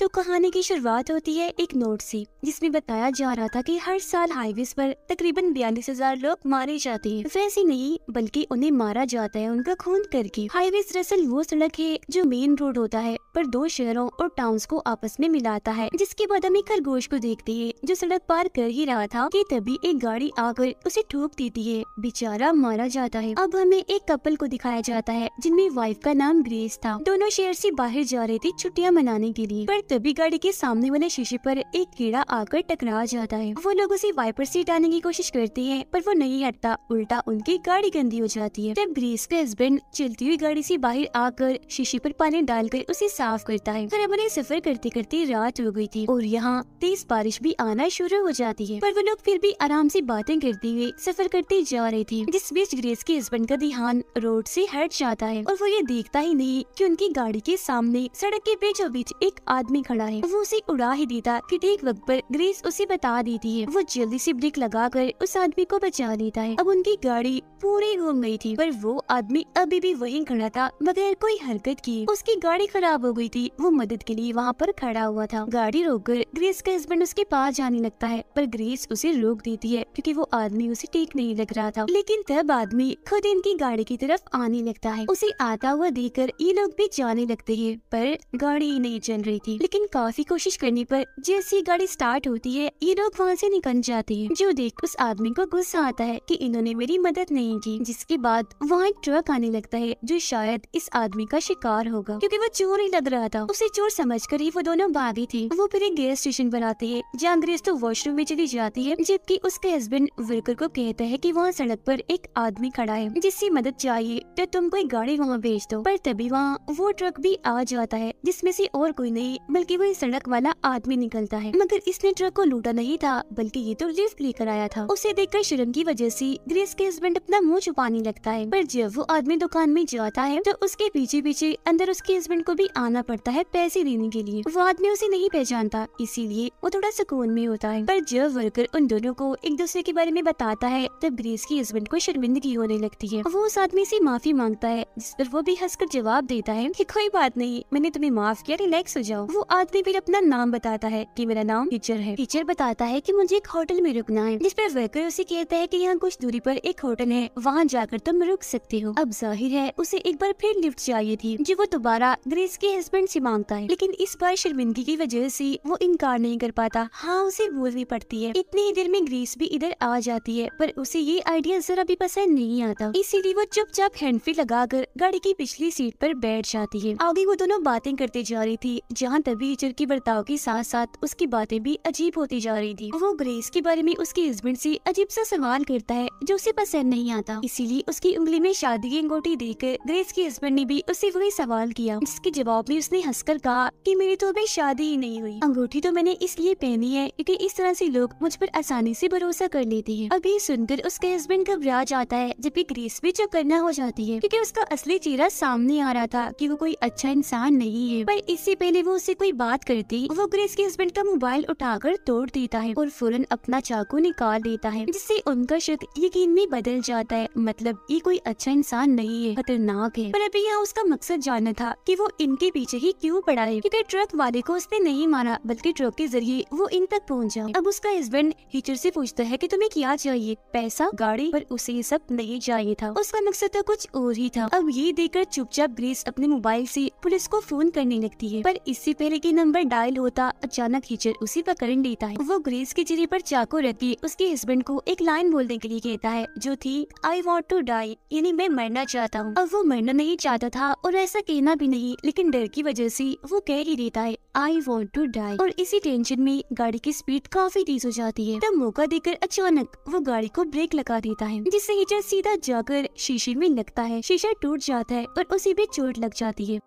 तो कहानी की शुरुआत होती है एक नोट से जिसमें बताया जा रहा था कि हर साल हाईवे पर तकरीबन बयालीस हजार लोग मारे जाते हैं वैसे नहीं बल्कि उन्हें मारा जाता है उनका खून करके हाईवे दरअसल वो सड़क है जो मेन रोड होता है पर दो शहरों और टाउन्स को आपस में मिलाता है जिसके बाद हम एक खरगोश को देखते है जो सड़क पार कर ही रहा था की तभी एक गाड़ी आकर उसे ठोक देती है बेचारा मारा जाता है अब हमें एक कपल को दिखाया जाता है जिनमें वाइफ का नाम ग्रेस था दोनों शहर ऐसी बाहर जा रहे थे छुट्टियाँ मनाने के लिए तभी गाड़ी के सामने वाले शीशे पर एक कीड़ा आकर टकरा जाता है वो लोग उसे वाइपर से हटाने की कोशिश करती है पर वो नहीं हटता उल्टा उनकी गाड़ी गंदी हो जाती है जब ग्रीस का हस्बैंड चलती हुई गाड़ी से बाहर आकर शीशे पर पानी डालकर उसे साफ करता है खराब अपने सफर करते करते रात हो गई थी और यहाँ तेज बारिश भी आना शुरू हो जाती है पर वो लोग फिर भी आराम से बातें करते हुए सफर करते जा रहे थे जिस बीच ग्रेस के हस्बैंड का ध्यान रोड से हट जाता है और वो ये देखता ही नहीं कि उनकी गाड़ी के सामने सड़क के बीचों बीच एक आदमी में खड़ा है वो उसे उड़ा ही देता कि ठीक वक्त पर ग्रेस उसे बता देती है वो जल्दी से ब्रेक लगाकर उस आदमी को बचा देता है अब उनकी गाड़ी पूरी घूम गई थी पर वो आदमी अभी भी वहीं खड़ा था बगैर कोई हरकत की उसकी गाड़ी खराब हो गई थी वो मदद के लिए वहाँ पर खड़ा हुआ था गाड़ी रोक कर ग्रेस का हस्बैंड उसके पास जाने लगता है पर ग्रेस उसे रोक देती है क्योंकि वो आदमी उसे ठीक नहीं लग रहा था लेकिन तब आदमी खुद इनकी गाड़ी की तरफ आने लगता है उसे आता हुआ कर ये लोग भी जाने लगते है पर गाड़ी ही नहीं चल रही थी लेकिन काफी कोशिश करने पर जैसी गाड़ी स्टार्ट होती है ये लोग वहाँ से निकल जाते हैं जो देख उस आदमी को गुस्सा आता है कि इन्होंने मेरी मदद नहीं की जिसके बाद वहाँ एक ट्रक आने लगता है जो शायद इस आदमी का शिकार होगा क्योंकि वो चोर ही लग रहा था उसे चोर समझ कर ही वो दोनों भागी थी वो फिर एक गैस स्टेशन बनाते है जहाँ अंग्रेज तो वॉशरूम में चली जाती है जबकि उसके हस्बैंड वर्कर को कहता है की वहाँ सड़क पर एक आदमी खड़ा है जिससे मदद चाहिए तो तुम कोई गाड़ी वहाँ भेज दो पर तभी वहाँ वो ट्रक भी आ जाता है जिसमे से और कोई नहीं बल्कि कोई सड़क वाला आदमी निकलता है मगर इसने ट्रक को लूटा नहीं था बल्कि ये तो लिफ्ट लेकर आया था उसे देखकर शर्म की वजह से ग्रेस के हस्बैंड अपना मुंह छुपाने लगता है पर जब वो आदमी दुकान में जाता है तो उसके पीछे पीछे अंदर उसके हस्बैंड को भी आना पड़ता है पैसे देने के लिए वो आदमी उसे नहीं पहचानता इसीलिए वो थोड़ा सुकून में होता है पर जब वर्कर उन दोनों को एक दूसरे के बारे में बताता है तब ग्रेस के हस्बैंड को शर्मिंदगी होने लगती है वो उस आदमी से माफी मांगता है जिस पर वो भी हंसकर जवाब देता है कि कोई बात नहीं मैंने तुम्हें माफ किया रिलैक्स हो जाओ वो आदमी फिर अपना नाम बताता है कि मेरा नाम टीचर है टीचर बताता है कि मुझे एक होटल में रुकना है जिस पर वर्कर उसे कहता है कि यहाँ कुछ दूरी पर एक होटल है वहाँ जाकर तुम रुक सकते हो अब जाहिर है उसे एक बार फिर लिफ्ट चाहिए थी जो वो दोबारा ग्रेस के हस्बैंड से मांगता है लेकिन इस बार शर्मिंदगी की वजह से वो इनकार नहीं कर पाता हाँ उसे बोलनी पड़ती है इतनी ही देर में ग्रेस भी इधर आ जाती है पर उसे ये आइडिया जरा भी पसंद नहीं आता इसीलिए वो चुपचाप हैंडफ्री लगाकर गाड़ी की पिछली सीट पर बैठ जाती है आगे वो दोनों बातें करते जा रही थी जहाँ तभी की बर्ताव के साथ साथ उसकी बातें भी अजीब होती जा रही थी वो ग्रेस के बारे में उसके हस्बैंड से अजीब सा सवाल करता है जो उसे पसंद नहीं आता इसीलिए उसकी उंगली में शादी की अंगूठी कर ग्रेस के हस्बैंड ने भी उससे वही सवाल किया जिसके जवाब में उसने हंसकर कहा कि मेरी तो अभी शादी ही नहीं हुई अंगूठी तो मैंने इसलिए पहनी है क्योंकि इस तरह से लोग मुझ पर आसानी से भरोसा कर लेते हैं अभी सुनकर उसके हस्बैंड घबरा जाता है जबकि ग्रेस भी चुप करना हो जाती है क्योंकि उसका असली चेहरा सामने आ रहा था कि वो कोई अच्छा इंसान नहीं है पर इससे पहले वो उसे कोई बात करती वो ग्रेस के हस्बैंड का मोबाइल उठाकर तोड़ देता है और फौरन अपना चाकू निकाल देता है जिससे उनका शक यकीन में बदल जाता है मतलब ये कोई अच्छा इंसान नहीं है खतरनाक है पर अभी यहाँ उसका मकसद जानना था कि वो इनके पीछे ही क्यों पड़ा है क्योंकि ट्रक वाले को उसने नहीं मारा बल्कि ट्रक के जरिए वो इन तक पहुँचा अब उसका हस्बैंड हीचर से पूछता है कि तुम्हें क्या चाहिए पैसा गाड़ी पर उसे ये सब नहीं चाहिए था उसका मकसद तो कुछ और ही था अब ये देखकर चुपचाप ग्रेस अपने मोबाइल से पुलिस को फोन करने लगती है पर इससे पहले सवेरे नंबर डायल होता अचानक हिचर उसी पर करंट देता है वो ग्रेस के चेहरे पर चाकू रखी उसके हस्बैंड को एक लाइन बोलने के लिए कहता है जो थी आई वॉन्ट टू डाई यानी मैं मरना चाहता हूँ अब वो मरना नहीं चाहता था और ऐसा कहना भी नहीं लेकिन डर की वजह से वो कह ही देता है आई वॉन्ट टू डाई और इसी टेंशन में गाड़ी की स्पीड काफी तेज हो जाती है तब मौका देकर अचानक वो गाड़ी को ब्रेक लगा देता है जिससे हिचर सीधा जाकर शीशे में लगता है शीशा टूट जाता है और उसी भी चोट लग जाती है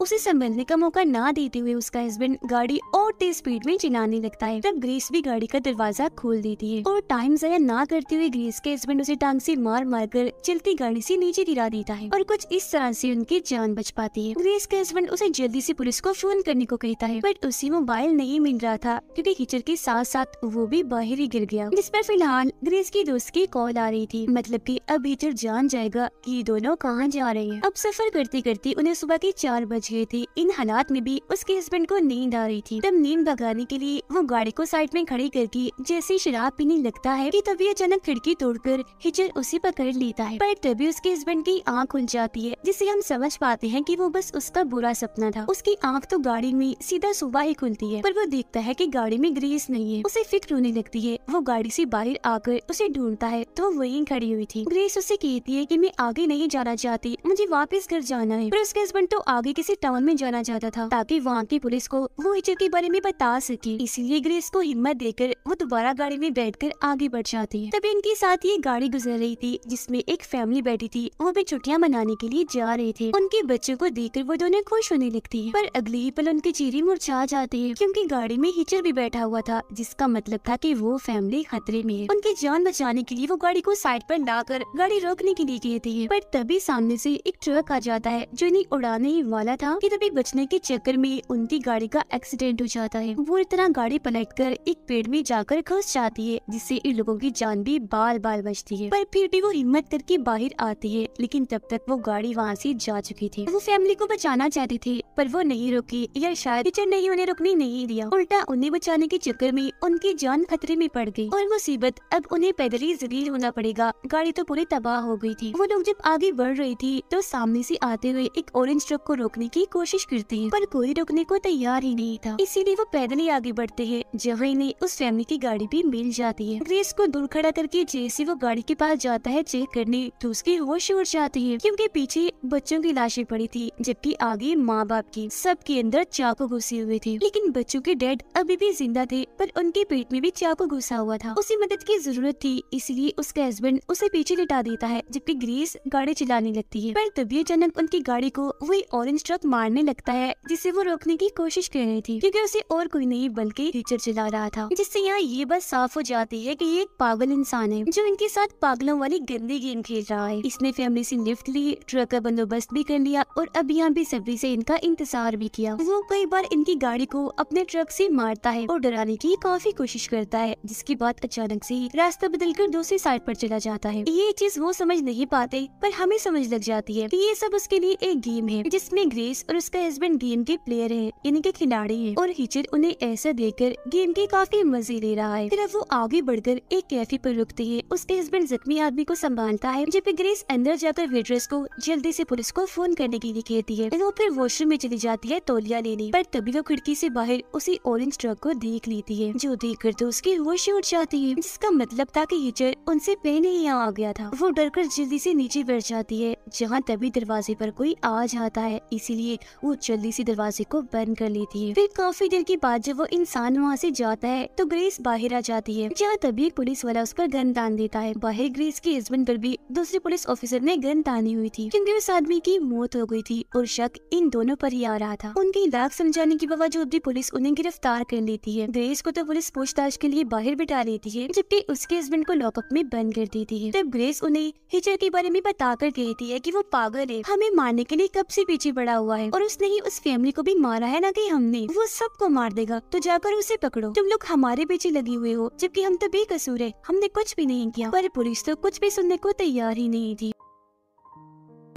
उसे संभलने का मौका ना देते हुए उसका हस्बैंड गाड़ी और तेज स्पीड में चिलाने लगता है तब ग्रीस भी गाड़ी का दरवाजा खोल देती है और टाइम जया ना करते हुए ग्रेस के हस्बैंड उसे टांग से मार मार कर चलती गाड़ी से नीचे गिरा देता है और कुछ इस तरह से उनकी जान बच पाती है ग्रेस का हस्बैंड उसे जल्दी से पुलिस को फोन करने को कहता है बट उसे मोबाइल नहीं मिल रहा था क्यूँकी हिचर के साथ साथ वो भी बाहर ही गिर गया जिस पर फिलहाल ग्रेस की दोस्त की कॉल आ रही थी मतलब कि अब हिचर जान जाएगा कि दोनों कहाँ जा रहे हैं अब सफर करते करते उन्हें सुबह के चार बजे पहुंचे थे इन हालात में भी उसके हस्बैंड को नींद आ रही थी तब नींद भगाने के लिए वो गाड़ी को साइड में खड़ी करके जैसे शराब पीने लगता है कि तभी अचानक खिड़की तोड़कर हिचर उसे पकड़ लेता है पर तभी उसके हस्बैंड की आँख खुल जाती है जिसे हम समझ पाते हैं की वो बस उसका बुरा सपना था उसकी आँख तो गाड़ी में सीधा सुबह ही खुलती है पर वो देखता है की गाड़ी में ग्रेस नहीं है उसे फिक्र होने लगती है वो गाड़ी ऐसी बाहर आकर उसे ढूंढता है तो वही खड़ी हुई थी ग्रेस उसे कहती है की मैं आगे नहीं जाना चाहती मुझे वापस घर जाना है पर उसके हस्बैंड तो आगे किसी टाउन में जाना चाहता था ताकि वहाँ की पुलिस को वो हिचर के बारे में बता सके इसलिए ग्रेस को हिम्मत देकर वो दोबारा गाड़ी में बैठकर आगे बढ़ जाती है तभी इनके साथ ही गाड़ी गुजर रही थी जिसमे एक फैमिली बैठी थी वो भी छुट्टियाँ मनाने के लिए जा रहे थे उनके बच्चों को कर वो दोनों खुश होने लगती है पर अगले ही पल उनके चेहरे मुरझा जाते है क्यूँकी गाड़ी में हिचर भी बैठा हुआ था जिसका मतलब था की वो फैमिली खतरे में है उनकी जान बचाने के लिए वो गाड़ी को साइड पर लाकर गाड़ी रोकने के लिए कहती है पर तभी सामने से एक ट्रक आ जाता है जो इन्हें उड़ाने ही वाला था था कि तभी बचने के चक्कर में उनकी गाड़ी का एक्सीडेंट हो जाता है वो इतना गाड़ी पलट कर एक पेड़ में जाकर घुस जाती है जिससे इन लोगों की जान भी बाल बाल बचती है पर फिर भी वो हिम्मत करके बाहर आती है लेकिन तब तक वो गाड़ी वहाँ से जा चुकी थी वो फैमिली को बचाना चाहती थी पर वो नहीं रुकी या शायद टीचर नहीं उन्हें रुकने नहीं दिया उल्टा उन्हें बचाने के चक्कर में उनकी जान खतरे में पड़ गई और मुसीबत अब उन्हें पैदल ही जलील होना पड़ेगा गाड़ी तो पूरी तबाह हो गयी थी वो लोग जब आगे बढ़ रही थी तो सामने ऐसी आते हुए एक ऑरेंज ट्रक को रोकने की की कोशिश करते हैं पर कोई रुकने को तैयार ही नहीं था इसीलिए वो पैदल ही आगे बढ़ते हैं जब इन्हें उस फैमिली की गाड़ी भी मिल जाती है ग्रेस को दूर खड़ा करके जैसे वो गाड़ी के पास जाता है चेक करने तो उसकी होश उड़ जाती है क्योंकि पीछे बच्चों की लाशें पड़ी थी जबकि आगे माँ बाप की सबके अंदर चाकू घुसे हुए थे लेकिन बच्चों के डैड अभी भी जिंदा थे पर उनके पेट में भी चाकू घुसा हुआ था उसे मदद की जरूरत थी इसलिए उसका हस्बैंड उसे पीछे लिटा देता है जबकि ग्रेस गाड़ी चलाने लगती है पर तभी अचानक उनकी गाड़ी को वही ऑरेंज ट्रक साथ मारने लगता है जिसे वो रोकने की कोशिश कर रही थी क्योंकि उसे और कोई नहीं बल्कि टीचर चला रहा था जिससे यहाँ ये बात साफ हो जाती है कि ये एक पागल इंसान है जो इनके साथ पागलों वाली गंदी गेम खेल रहा है इसने फैमिली से लिफ्ट ली ट्रक का बंदोबस्त भी कर लिया और अब यहाँ भी सब्री से इनका इंतजार भी किया वो कई बार इनकी गाड़ी को अपने ट्रक से मारता है और डराने की काफी कोशिश करता है जिसके बाद अचानक से ही रास्ता बदल कर दूसरी साइड पर चला जाता है ये चीज वो समझ नहीं पाते पर हमें समझ लग जाती है कि ये सब उसके लिए एक गेम है जिसमें ग्रे सुरेश और उसका हस्बैंड गेम के प्लेयर है इनके खिलाड़ी है और हिचर उन्हें ऐसा देखकर गेम के काफी मजे ले रहा है फिर वो आगे बढ़कर एक कैफे पर रुकती है उसके हस्बैंड जख्मी आदमी को संभालता है जबकि ग्रेस अंदर जाकर वेड्रेस को जल्दी से पुलिस को फोन करने के लिए कहती है वो फिर वॉशरूम में चली जाती है तौलिया लेने पर तभी वो खिड़की से बाहर उसी ऑरेंज ट्रक को देख लेती है जो देख कर तो उसकी होश उठ जाती है जिसका मतलब था की हिचर उनसे पहले ही यहाँ आ गया था वो डर कर जल्दी से नीचे बैठ जाती है जहाँ तभी दरवाजे पर कोई आ जाता है इसीलिए लिए वो जल्दी से दरवाजे को बंद कर लेती है फिर काफी देर के बाद जब वो इंसान वहाँ से जाता है तो ग्रेस बाहर आ जाती है जहाँ तभी पुलिस वाला उस पर गन तान देता है बाहर ग्रेस के हस्बैंड पर भी दूसरे पुलिस ऑफिसर ने गन तानी हुई थी क्योंकि उस आदमी की मौत हो गई थी और शक इन दोनों पर ही आ रहा था उनकी लाख समझाने के बावजूद भी पुलिस उन्हें गिरफ्तार कर लेती है ग्रेस को तो पुलिस पूछताछ के लिए बाहर बिठा लेती है जबकि उसके हस्बैंड को लॉकअप में बंद कर देती है तब ग्रेस उन्हें हिचर के बारे में बताकर कहती है की वो पागल है हमें मारने के लिए कब से पीछे पड़ा हुआ हुआ है और उसने ही उस फैमिली को भी मारा है ना कि हमने वो सबको मार देगा तो जाकर उसे पकड़ो तुम लोग हमारे पीछे लगे हुए हो जबकि हम तो बेकसूर है हमने कुछ भी नहीं किया पर पुलिस तो कुछ भी सुनने को तैयार ही नहीं थी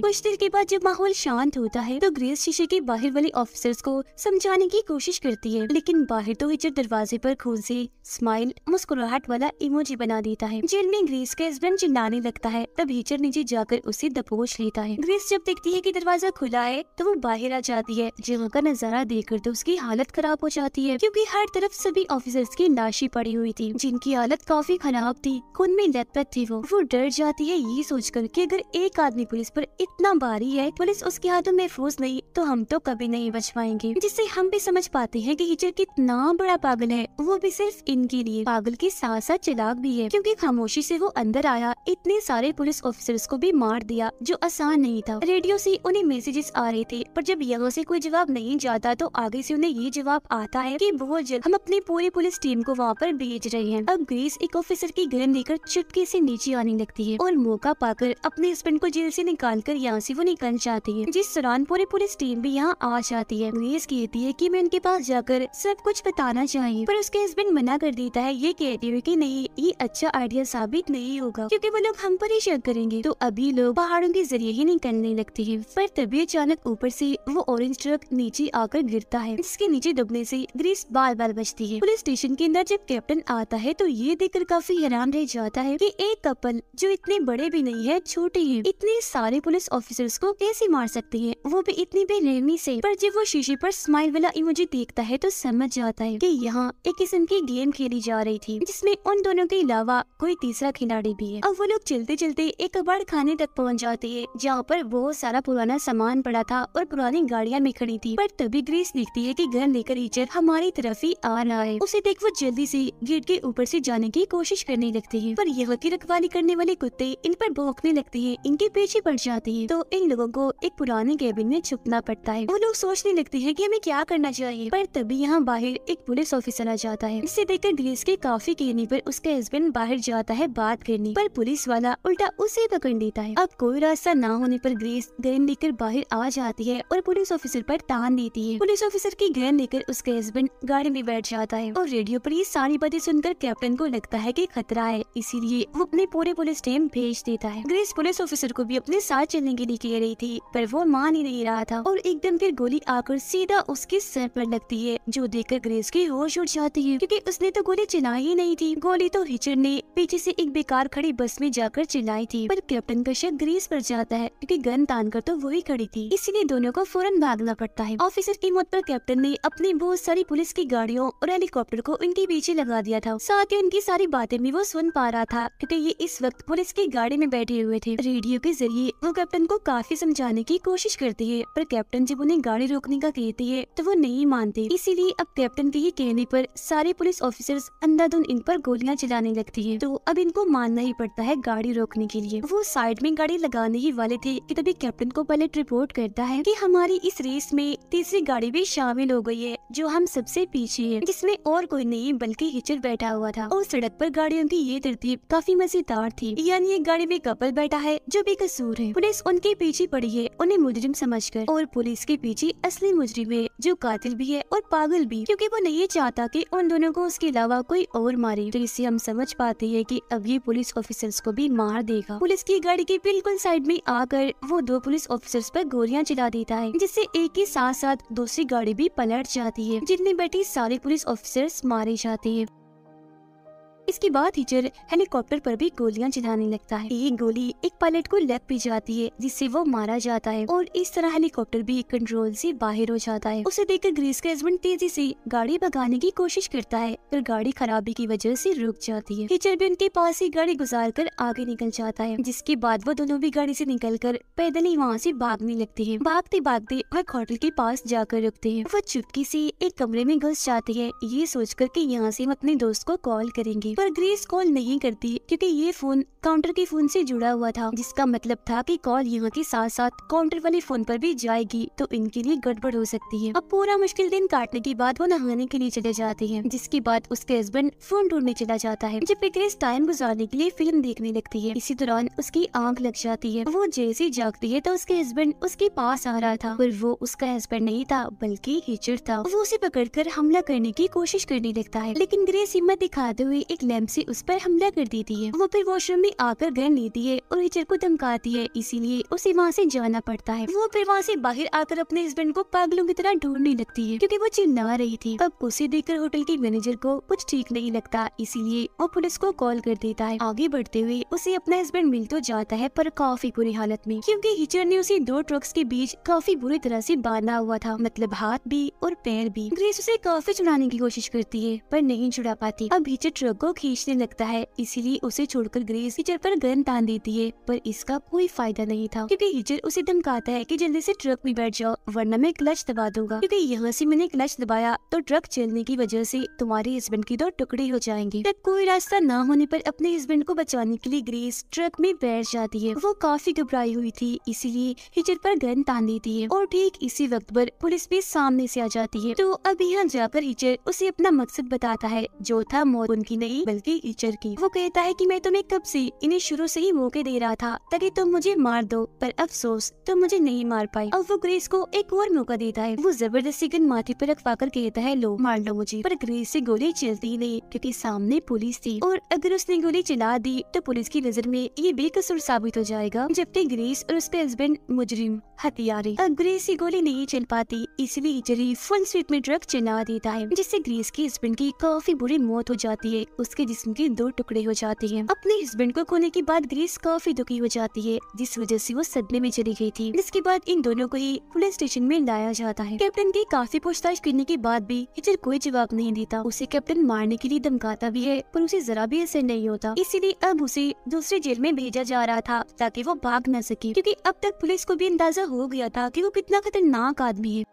कुछ देर के बाद जब माहौल शांत होता है तो ग्रेस शीशे के बाहर वाले ऑफिसर्स को समझाने की कोशिश करती है लेकिन बाहर तो हिचर दरवाजे पर खून से स्माइल मुस्कुराहट वाला इमोजी बना देता है जेल में ग्रेस का हस्बैंड चिल्लाने लगता है तब हिचर नीचे जाकर उसे दबोच लेता है ग्रेस जब देखती है की दरवाजा खुला है तो वो बाहर आ जाती है जगह का नजारा देखकर तो उसकी हालत खराब हो जाती है क्यूँकी हर तरफ सभी ऑफिसर्स की लाशें पड़ी हुई थी जिनकी हालत काफी खराब थी खून में लतपत थी वो वो डर जाती है ये सोचकर कि अगर एक आदमी पुलिस पर एक इतना भारी है पुलिस उसके हाथों महफूज नहीं तो हम तो कभी नहीं बच पाएंगे जिससे हम भी समझ पाते हैं कि हिचर कितना बड़ा पागल है वो भी सिर्फ इनके लिए पागल के साथ साथ चिलाक भी है क्योंकि खामोशी से वो अंदर आया इतने सारे पुलिस ऑफिसर्स को भी मार दिया जो आसान नहीं था रेडियो से उन्हें मैसेजेस आ रहे थे पर जब यहाँ से कोई जवाब नहीं जाता तो आगे से उन्हें ये जवाब आता है कि बहुत जल्द हम अपनी पूरी पुलिस टीम को वहाँ पर भेज रहे हैं अब ग्रेस एक ऑफिसर की गन लेकर चुपके से नीचे आने लगती है और मौका पाकर अपने हस्बैंड को जेल से निकाल कर यहाँ से वो निकल जाती है जिस दौरान पूरी पुलिस टीम भी यहाँ आ जाती है ग्रेस कहती है की मैं उनके पास जाकर सब कुछ बताना चाहिए पर उसके हस्बैंड मना कर देता है ये कहते हुए की नहीं ये अच्छा आइडिया साबित नहीं होगा क्यूँकी वो लोग हम पर ही शक करेंगे तो अभी लोग पहाड़ों के जरिए ही निकलने लगते है पर तभी अचानक ऊपर से वो ऑरेंज ट्रक नीचे आकर गिरता है इसके नीचे दबने से ग्रीस बाल बाल बचती है पुलिस स्टेशन के अंदर जब कैप्टन आता है तो ये देखकर काफी हैरान रह जाता है कि एक कपल जो इतने बड़े भी नहीं है छोटे हैं इतने सारे पुलिस ऑफिसर को कैसे मार सकती है वो भी इतनी बेरहमी से पर जब वो शीशे पर स्माइल वाला इमोजी देखता है तो समझ जाता है कि यहाँ एक किस्म की गेम खेली जा रही थी जिसमें उन दोनों के अलावा कोई तीसरा खिलाड़ी भी है अब वो लोग चलते चलते एक कबाड़ खाने तक पहुँच जाती है जहाँ पर बहुत सारा पुराना सामान पड़ा था और पुरानी गाड़ियाँ में खड़ी थी पर तभी ग्रीस देखती है की घर लेकर ईचर हमारी तरफ ही आ रहा है उसे देख वो जल्दी ऐसी गेट के ऊपर ऐसी जाने की कोशिश करने लगती है पर यह की रखवाली करने वाले कुत्ते इन पर भोंकने लगते हैं इनके पीछे पड़ जाती है है तो इन लोगों को एक पुराने केबिन में छुपना पड़ता है वो लोग सोचने लगते हैं कि हमें क्या करना चाहिए पर तभी यहाँ बाहर एक पुलिस ऑफिसर आ जाता है इसे देखकर ग्रीस के काफी कहने पर उसके हस्बैंड बाहर जाता है बात करने पर पुलिस वाला उल्टा उसे पकड़ लेता है अब कोई रास्ता न होने पर ग्रीस गन लेकर बाहर आ जाती है और पुलिस ऑफिसर पर तान देती है पुलिस ऑफिसर की गन लेकर उसके हस्बैंड गाड़ी में बैठ जाता है और रेडियो पर ये सारी बातें सुनकर कैप्टन को लगता है की खतरा है इसीलिए वो अपने पूरे पुलिस टीम भेज देता है ग्रीस पुलिस ऑफिसर को भी अपने साथ चलने करने के लिए कह रही थी पर वो मान ही नहीं रहा था और एकदम फिर गोली आकर सीधा उसके सर पर लगती है जो देखकर ग्रेस की होश उड़ जाती है क्योंकि उसने तो गोली चलाई ही नहीं थी गोली तो हिचर ने पीछे से एक बेकार खड़ी बस में जाकर चलाई थी पर कैप्टन का शक ग्रीस पर जाता है क्योंकि गन तान कर तो वही खड़ी थी इसीलिए दोनों को फौरन भागना पड़ता है ऑफिसर की मौत पर कैप्टन ने अपनी बहुत सारी पुलिस की गाड़ियों और हेलीकॉप्टर को उनके पीछे लगा दिया था साथ ही उनकी सारी बातें भी वो सुन पा रहा था क्योंकि ये इस वक्त पुलिस की गाड़ी में बैठे हुए थे रेडियो के जरिए वो कैप्टन को काफी समझाने की कोशिश करती है पर कैप्टन जब उन्हें गाड़ी रोकने का कहती है तो वो नहीं मानते इसीलिए अब कैप्टन के ही कहने पर सारे पुलिस ऑफिसर्स अंधाधुन इन पर गोलियां चलाने लगती है तो अब इनको मानना ही पड़ता है गाड़ी रोकने के लिए वो साइड में गाड़ी लगाने ही वाले थे कि तभी कैप्टन को पायलट रिपोर्ट करता है कि हमारी इस रेस में तीसरी गाड़ी भी शामिल हो गई है जो हम सबसे पीछे है जिसमें और कोई नहीं बल्कि हिचर बैठा हुआ था और सड़क पर गाड़ियों की ये तरतीब काफी मजेदार थी यानी एक गाड़ी में कपल बैठा है जो बेकसूर है पुलिस उनके पीछे पड़ी है उन्हें मुजरिम समझकर और पुलिस के पीछे असली मुजरिम है जो कातिल भी है और पागल भी क्योंकि वो नहीं चाहता कि उन दोनों को उसके अलावा कोई और मारे तो इसे हम समझ पाते हैं कि अब ये पुलिस ऑफिसर्स को भी मार देगा पुलिस की गाड़ी के बिल्कुल साइड में आकर वो दो पुलिस ऑफिसर्स पर गोलियां चला देता है जिससे एक के साथ साथ दूसरी गाड़ी भी पलट जाती है जिनमें बैठी सारे पुलिस ऑफिसर्स मारे जाते हैं इसके बाद टीचर हेलीकॉप्टर पर भी गोलियां चलाने लगता है एक गोली एक पायलट को लग भी जाती है जिससे वो मारा जाता है और इस तरह हेलीकॉप्टर भी कंट्रोल से बाहर हो जाता है उसे देखकर ग्रीस का हस्बैंड तेजी से गाड़ी भगाने की कोशिश करता है पर गाड़ी खराबी की वजह से रुक जाती है टीचर भी उनके पास ही गाड़ी गुजार कर आगे निकल जाता है जिसके बाद वो दोनों भी गाड़ी से कर पैदल ही वहाँ से भागने लगते है भागते भागते वह होटल के पास जाकर रुकते है वह चुपकी से एक कमरे में घुस जाती है ये सोच कर की यहाँ से हम अपने दोस्त को कॉल करेंगे थी पर ग्रेस कॉल नहीं करती क्योंकि ये फोन काउंटर के फोन से जुड़ा हुआ था जिसका मतलब था कि कॉल यहाँ के साथ साथ काउंटर वाले फोन पर भी जाएगी तो इनके लिए गड़बड़ हो सकती है अब पूरा मुश्किल दिन काटने के बाद वो नहाने के लिए चले जाते हैं जिसके बाद उसके हस्बैंड फोन ढूंढने चला जाता है जब ग्रेस टाइम गुजारने के लिए फिल्म देखने लगती है इसी दौरान उसकी आँख लग जाती है वो जैसे जागती है तो उसके हस्बैंड उसके पास आ रहा था पर वो उसका हस्बैंड नहीं था बल्कि हिचड़ था वो उसे कर हमला करने की कोशिश करने लगता है लेकिन ग्रेस हिम्मत दिखाते हुए एक लैम्प से उस पर हमला कर देती है वो फिर वॉशरूम में आकर घर लेती है और रिचर्ड को धमकाती है इसीलिए उसे वहाँ से जाना पड़ता है वो फिर वहाँ से बाहर आकर अपने हस्बैंड को पागलों की तरह ढूंढने लगती है क्योंकि वो चिल्ला रही थी अब उसे देखकर होटल के मैनेजर को कुछ ठीक नहीं लगता इसीलिए वो पुलिस को कॉल कर देता है आगे बढ़ते हुए उसे अपना हस्बैंड मिल तो जाता है पर काफी बुरी हालत में क्योंकि हिचर ने उसे दो ट्रक्स के बीच काफी बुरी तरह से बांधा हुआ था मतलब हाथ भी और पैर भी ग्रेस उसे काफी चुड़ाने की कोशिश करती है पर नहीं छुड़ा पाती अब हिचर ट्रक को खींचने लगता है इसीलिए उसे छोड़कर ग्रेस हिचर पर गन तान देती है पर इसका कोई फायदा नहीं था क्योंकि हिचर उसे धमकाता है कि जल्दी से ट्रक में बैठ जाओ वरना मैं क्लच दबा दूंगा क्योंकि यहाँ से मैंने क्लच दबाया तो ट्रक चलने की वजह से तुम्हारे हस्बैंड की दो टुकड़े हो जाएंगे ट्रक कोई रास्ता न होने पर अपने हस्बैंड को बचाने के लिए ग्रेस ट्रक में बैठ जाती है वो काफी घबराई हुई थी इसीलिए हिचर पर गन तान देती है और ठीक इसी वक्त पर पुलिस भी सामने से आ जाती है तो अभी यहाँ जाकर हिचर उसे अपना मकसद बताता है जो था मौत उनकी नहीं बल्कि टीचर की वो कहता है कि मैं तुम्हें कब से इन्हें शुरू से ही मौके दे रहा था ताकि तुम मुझे मार दो पर अफसोस तुम मुझे नहीं मार पाए अब वो ग्रेस को एक और मौका देता है वो जबरदस्ती गन माथे पर रखवा कर कहता है लो मार लो मुझे पर ग्रेस से गोली चलती नहीं क्योंकि सामने पुलिस थी और अगर उसने गोली चला दी तो पुलिस की नजर में ये बेकसूर साबित हो जाएगा जबकि ग्रेस और उसके हस्बैंड मुजरिम हथियारे अब ग्रेस की गोली नहीं चल पाती इसलिए इजरी फुल स्वीप में ड्रग चला देता है जिससे ग्रेस के हस्बैंड की काफी बुरी मौत हो जाती है उस उसके जिस्म के दो टुकड़े हो जाते हैं अपने हस्बैंड को खोने के बाद ग्रेस काफी दुखी हो जाती है जिस वजह से वो सदमे में चली गई थी जिसके बाद इन दोनों को ही पुलिस स्टेशन में लाया जाता है कैप्टन की काफी पूछताछ करने के बाद भी हिचर कोई जवाब नहीं देता उसे कैप्टन मारने के लिए धमकाता भी है पर उसे जरा भी असर नहीं होता इसीलिए अब उसे दूसरे जेल में भेजा जा रहा था ताकि वो भाग न सके क्यूँकी अब तक पुलिस को भी अंदाजा हो गया था की वो कितना खतरनाक आदमी है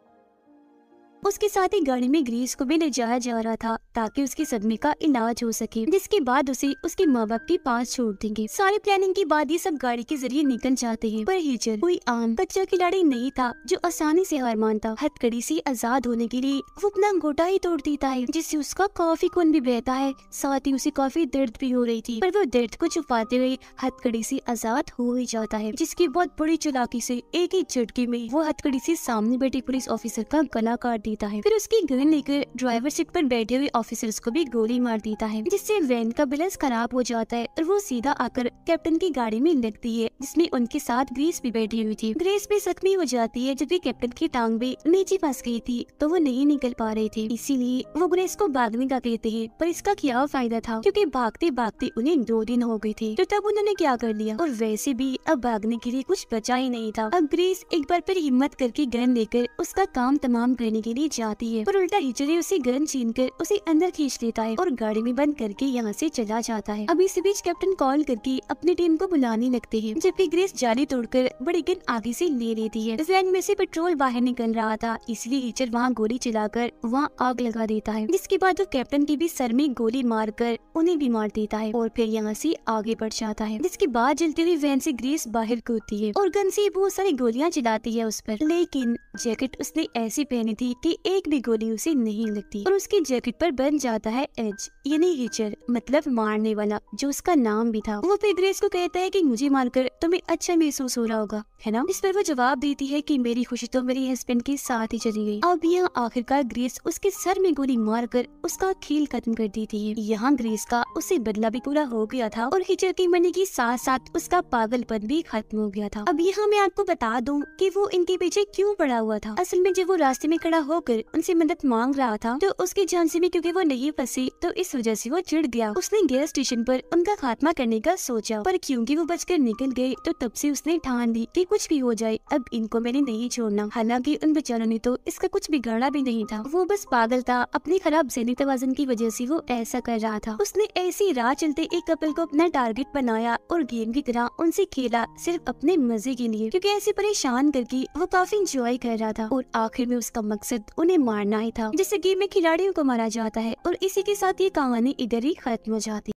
उसके साथ ही गाड़ी में ग्रीस को भी ले जाया जा रहा था ताकि उसकी सदमे का इलाज हो सके जिसके बाद उसे उसके माँ बाप के पास छोड़ देंगे सारी प्लानिंग के बाद ये सब गाड़ी के जरिए निकल जाते हैं पर हीचर कोई आम की खिलाड़ी नहीं था जो आसानी से हार मानता हथकड़ी से आजाद होने के लिए वो अपना गोटा ही तोड़ देता है जिससे उसका काफी खून भी बहता है साथ ही उसे काफी दर्द भी हो रही थी पर वो दर्द को छुपाते हुए हथकड़ी से आजाद हो ही जाता है जिसकी बहुत बड़ी चलाकी से एक ही झटके में वो हथकड़ी से सामने बैठे पुलिस ऑफिसर का गला काट देता है फिर उसकी गन लेकर ड्राइवर सीट पर बैठे हुए ऑफिसर्स को भी गोली मार देता है जिससे वैन का बैलेंस खराब हो जाता है और वो सीधा आकर कैप्टन की गाड़ी में लगती है जिसमे उनके साथ ग्रेस भी बैठी हुई थी ग्रेस भी जख्मी हो जाती है जबकि कैप्टन की टांग भी नीचे फंस गई थी तो वो नहीं निकल पा रहे थे इसीलिए वो ग्रेस को भागने का कहते हैं पर इसका क्या फायदा था क्योंकि भागते भागते उन्हें दो दिन हो गयी थी तो तब उन्होंने क्या कर लिया और वैसे भी अब भागने के लिए कुछ बचा ही नहीं था अब ग्रेस एक बार फिर हिम्मत करके गन लेकर उसका काम तमाम करने के लिए चली जाती है और उल्टा हिचरी उसे गन छीन कर उसे अंदर खींच लेता है और गाड़ी में बंद करके यहाँ से चला जाता है अब इसी बीच कैप्टन कॉल करके अपनी टीम को बुलाने लगते हैं जबकि ग्रेस जाली तोड़कर बड़ी गन आगे से ले लेती है वैन में से पेट्रोल बाहर निकल रहा था इसलिए टीचर वहाँ गोली चलाकर वहाँ आग लगा देता है जिसके बाद वो कैप्टन के भी सर में गोली मार कर उन्हें भी मार देता है और फिर यहाँ से आगे बढ़ जाता है जिसके बाद जलती हुई वैन से ग्रेस बाहर कूदती है और गन से बहुत सारी गोलियाँ चलाती है उस पर लेकिन जैकेट उसने ऐसी पहनी थी कि की एक भी गोली उसे नहीं लगती और उसके जैकेट पर बन जाता है एज यानी हिचर मतलब मारने वाला जो उसका नाम भी था वो फिर ग्रेस को कहता है की मुझे मारकर तुम्हें अच्छा महसूस हो रहा होगा है ना इस पर वो जवाब देती है की मेरी खुशी तो मेरे हस्बैंड के साथ ही चली गई अब यहाँ आखिरकार ग्रेस उसके सर में गोली मारकर उसका खेल खत्म कर दी थी यहाँ ग्रेस का उसे बदला भी पूरा हो गया था और हिचर के मरने के साथ साथ उसका पागलपन भी खत्म हो गया था अब यहाँ मैं आपको बता दूँ की वो इनके पीछे क्यूँ पड़ा हुआ था असल में जब वो रास्ते में खड़ा हो होकर उनसे मदद मांग रहा था तो उसकी झांसी में क्योंकि वो नहीं फंसी तो इस वजह से वो चिड़ गया उसने गैस स्टेशन पर उनका खात्मा करने का सोचा पर क्योंकि वो बचकर निकल गए तो तब से उसने ठान ली कि कुछ भी हो जाए अब इनको मैंने नहीं छोड़ना हालांकि उन बेचारों ने तो इसका कुछ बिगाड़ा भी नहीं था वो बस पागल था अपनी खराब जहनी तोजन की वजह से वो ऐसा कर रहा था उसने ऐसी राह चलते एक कपल को अपना टारगेट बनाया और गेम की तरह उनसे खेला सिर्फ अपने मजे के लिए क्योंकि ऐसे परेशान करके वो काफी इंजॉय कर रहा था और आखिर में उसका मकसद उन्हें मारना ही था जिससे गेम में खिलाड़ियों को मारा जाता है और इसी के साथ ये कहानी इधर ही खत्म हो जाती